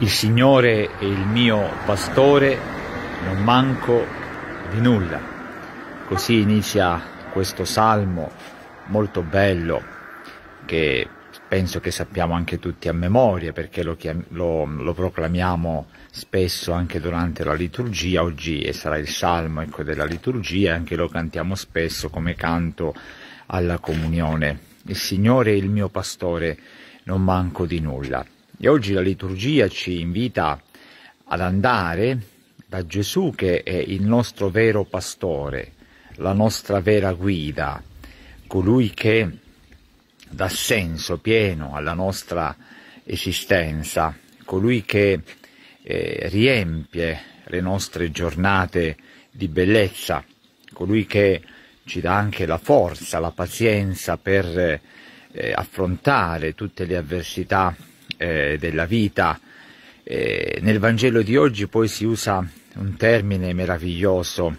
Il Signore è il mio pastore, non manco di nulla. Così inizia questo salmo molto bello che penso che sappiamo anche tutti a memoria perché lo, lo, lo proclamiamo spesso anche durante la liturgia, oggi e sarà il salmo ecco, della liturgia e anche lo cantiamo spesso come canto alla comunione. Il Signore è il mio pastore, non manco di nulla. E oggi la liturgia ci invita ad andare da Gesù che è il nostro vero pastore, la nostra vera guida, colui che dà senso pieno alla nostra esistenza, colui che eh, riempie le nostre giornate di bellezza, colui che ci dà anche la forza, la pazienza per eh, affrontare tutte le avversità eh, della vita. Eh, nel Vangelo di oggi poi si usa un termine meraviglioso,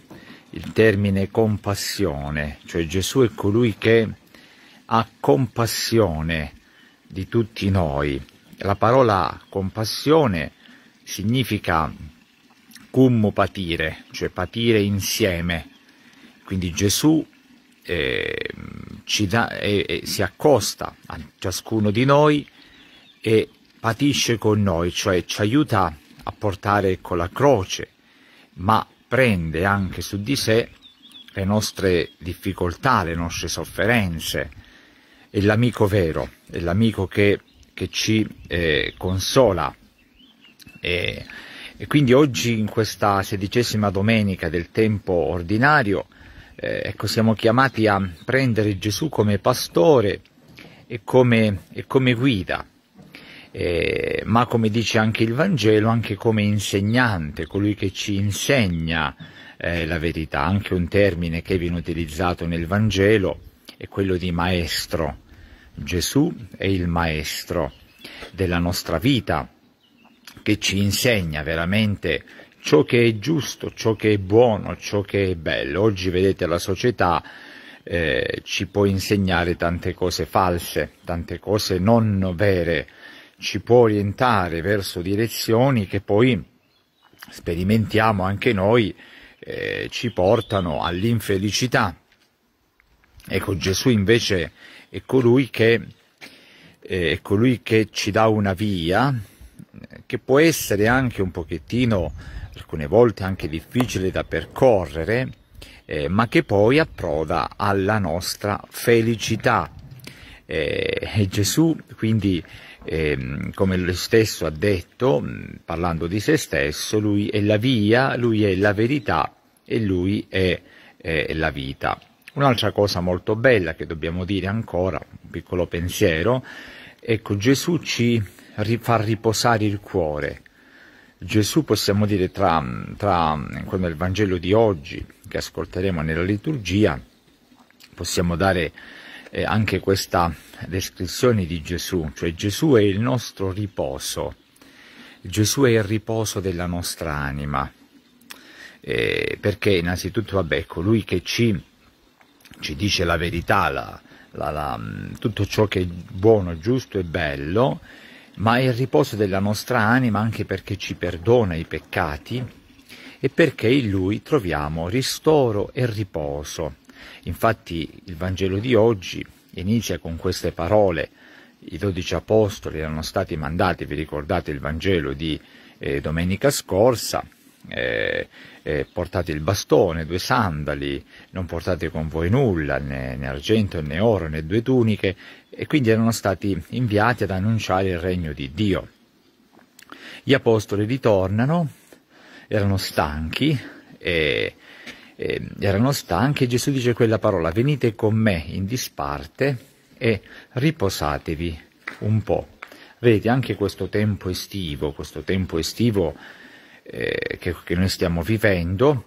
il termine compassione, cioè Gesù è colui che ha compassione di tutti noi. La parola compassione significa cummo patire, cioè patire insieme. Quindi Gesù eh, da, eh, eh, si accosta a ciascuno di noi e patisce con noi, cioè ci aiuta a portare con la croce, ma prende anche su di sé le nostre difficoltà, le nostre sofferenze. È l'amico vero, è l'amico che, che ci eh, consola. E, e, quindi oggi, in questa sedicesima domenica del tempo ordinario, eh, ecco, siamo chiamati a prendere Gesù come pastore e come, e come guida eh, ma come dice anche il Vangelo, anche come insegnante, colui che ci insegna eh, la verità. Anche un termine che viene utilizzato nel Vangelo è quello di maestro. Gesù è il maestro della nostra vita, che ci insegna veramente ciò che è giusto, ciò che è buono, ciò che è bello. Oggi vedete la società eh, ci può insegnare tante cose false, tante cose non vere, ci può orientare verso direzioni che poi sperimentiamo anche noi, eh, ci portano all'infelicità. Ecco, Gesù invece è colui che, eh, è colui che ci dà una via, eh, che può essere anche un pochettino, alcune volte anche difficile da percorrere, eh, ma che poi approda alla nostra felicità eh, Gesù quindi eh, come lui stesso ha detto mm, parlando di se stesso lui è la via lui è la verità e lui è, è la vita un'altra cosa molto bella che dobbiamo dire ancora un piccolo pensiero ecco Gesù ci fa riposare il cuore Gesù, possiamo dire, tra, tra, quando è Vangelo di oggi, che ascolteremo nella liturgia, possiamo dare eh, anche questa descrizione di Gesù, cioè Gesù è il nostro riposo, Gesù è il riposo della nostra anima, eh, perché innanzitutto vabbè, colui che ci, ci dice la verità, la, la, la, tutto ciò che è buono, giusto e bello, ma è il riposo della nostra anima anche perché ci perdona i peccati e perché in lui troviamo ristoro e riposo. Infatti il Vangelo di oggi inizia con queste parole, i dodici apostoli erano stati mandati, vi ricordate il Vangelo di eh, domenica scorsa, eh, eh, portate il bastone, due sandali, non portate con voi nulla, né, né, argento né oro né due tuniche, e quindi erano stati inviati ad annunciare il regno di Dio. Gli apostoli ritornano, erano stanchi e eh, erano stanchi, Gesù dice quella parola, venite con me in disparte e riposatevi un po'. Vedete, anche questo tempo estivo, questo tempo estivo eh, che, che noi stiamo vivendo,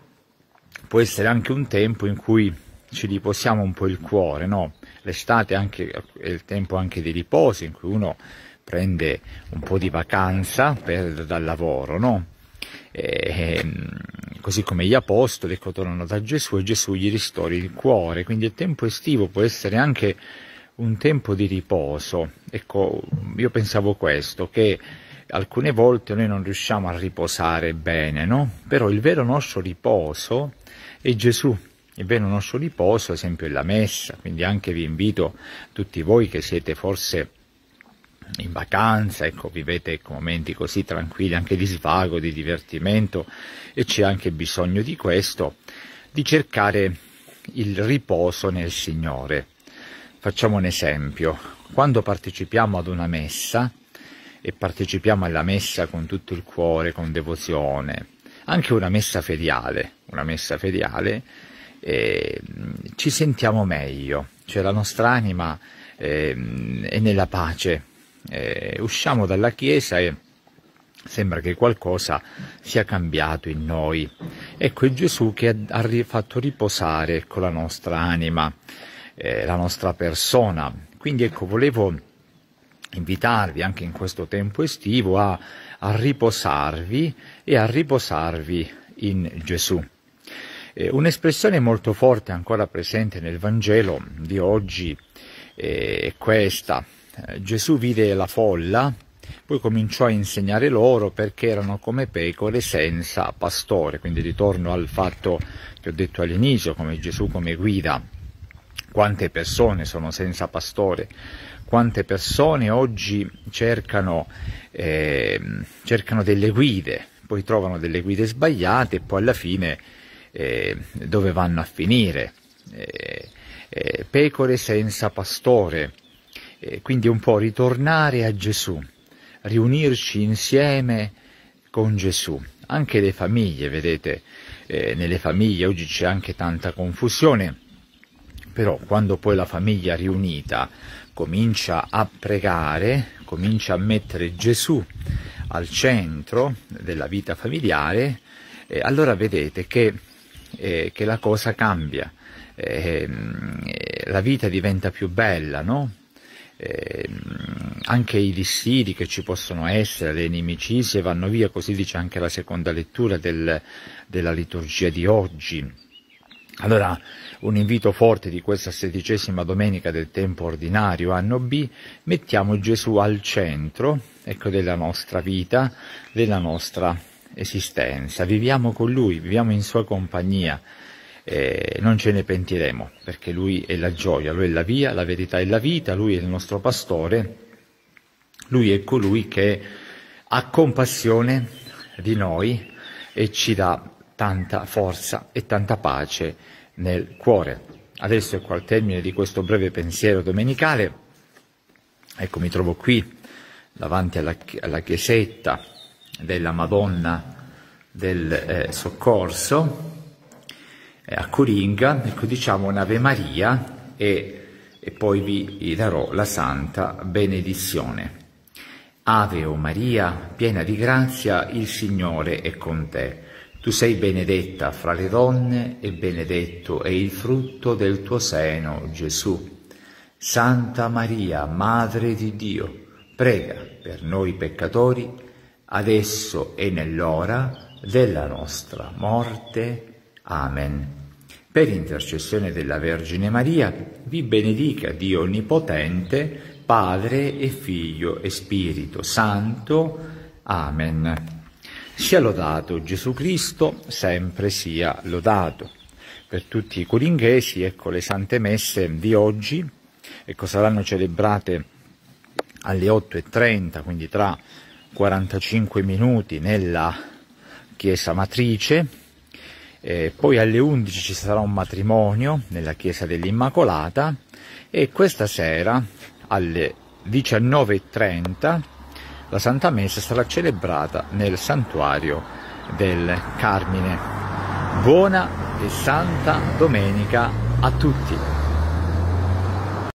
può essere anche un tempo in cui ci riposiamo un po' il cuore, no? L'estate anche, è il tempo anche di riposo, in cui uno prende un po' di vacanza per, dal lavoro, no? E, ehm, così come gli apostoli ecco, tornano da Gesù e Gesù gli ristori il cuore, quindi il tempo estivo può essere anche un tempo di riposo. Ecco, io pensavo questo, che alcune volte noi non riusciamo a riposare bene, no? Però il vero nostro riposo è Gesù. Il vero nostro riposo, ad esempio, è la messa, quindi anche vi invito tutti voi che siete forse in vacanza, ecco, vivete ecco, momenti così tranquilli, anche di svago, di divertimento e c'è anche bisogno di questo, di cercare il riposo nel Signore. Facciamo un esempio, quando partecipiamo ad una messa e partecipiamo alla messa con tutto il cuore, con devozione, anche una messa feriale, una messa feriale, eh, ci sentiamo meglio, cioè la nostra anima eh, è nella pace, eh, usciamo dalla chiesa e sembra che qualcosa sia cambiato in noi. Ecco, è Gesù che ha fatto riposare ecco, la nostra anima, eh, la nostra persona. Quindi ecco, volevo invitarvi anche in questo tempo estivo a, a riposarvi e a riposarvi in Gesù. Eh, un'espressione molto forte ancora presente nel Vangelo di oggi eh, è questa, eh, Gesù vide la folla, poi cominciò a insegnare loro perché erano come pecore senza pastore, quindi ritorno al fatto che ho detto all'inizio, come Gesù come guida, quante persone sono senza pastore, quante persone oggi cercano, eh, cercano delle guide, poi trovano delle guide sbagliate e poi alla fine eh, dove vanno a finire? Eh, eh pecore senza pastore eh, quindi un po' ritornare a Gesù, riunirci insieme con Gesù, anche le famiglie, vedete, eh, nelle famiglie oggi c'è anche tanta confusione, però quando poi la famiglia riunita comincia a pregare, comincia a mettere Gesù al centro della vita familiare, eh, allora vedete che, eh, che, la cosa cambia, eh, ehm, eh, la vita diventa più bella, no? eh, anche i dissidi che ci possono essere, le inimicizie vanno via, così dice anche la seconda lettura del, della liturgia di oggi. Allora, un invito forte di questa sedicesima domenica del tempo ordinario, anno B, mettiamo Gesù al centro, ecco, della nostra vita, della nostra esistenza. Viviamo con Lui, viviamo in Sua compagnia eh, non ce ne pentiremo, perché Lui è la gioia, Lui è la via, la verità è la vita, Lui è il nostro pastore, Lui è colui che ha compassione di noi e ci dà tanta forza e tanta pace nel cuore. Adesso ecco al termine di questo breve pensiero domenicale, ecco mi trovo qui davanti alla, alla chiesetta della Madonna del eh, Soccorso, eh, a Coringa, ecco diciamo un'Ave Maria e, e poi vi darò la santa benedizione. Ave o Maria, piena di grazia, il Signore è con te. Tu sei benedetta fra le donne e benedetto è il frutto del tuo seno, Gesù. Santa Maria, Madre di Dio, prega per noi peccatori, adesso e nell'ora della nostra morte. Amen per intercessione della Vergine Maria, vi benedica Dio Onnipotente, Padre e Figlio e Spirito Santo. Amen. Sia lodato Gesù Cristo, sempre sia lodato. Per tutti i coringhesi, ecco le sante messe di oggi, ecco saranno celebrate alle 8.30, quindi tra 45 minuti nella chiesa matrice, eh, poi alle 11 ci sarà un matrimonio nella chiesa dell'Immacolata e questa sera alle 19.30 la Santa Messa sarà celebrata nel santuario del Carmine. Buona e santa domenica a tutti!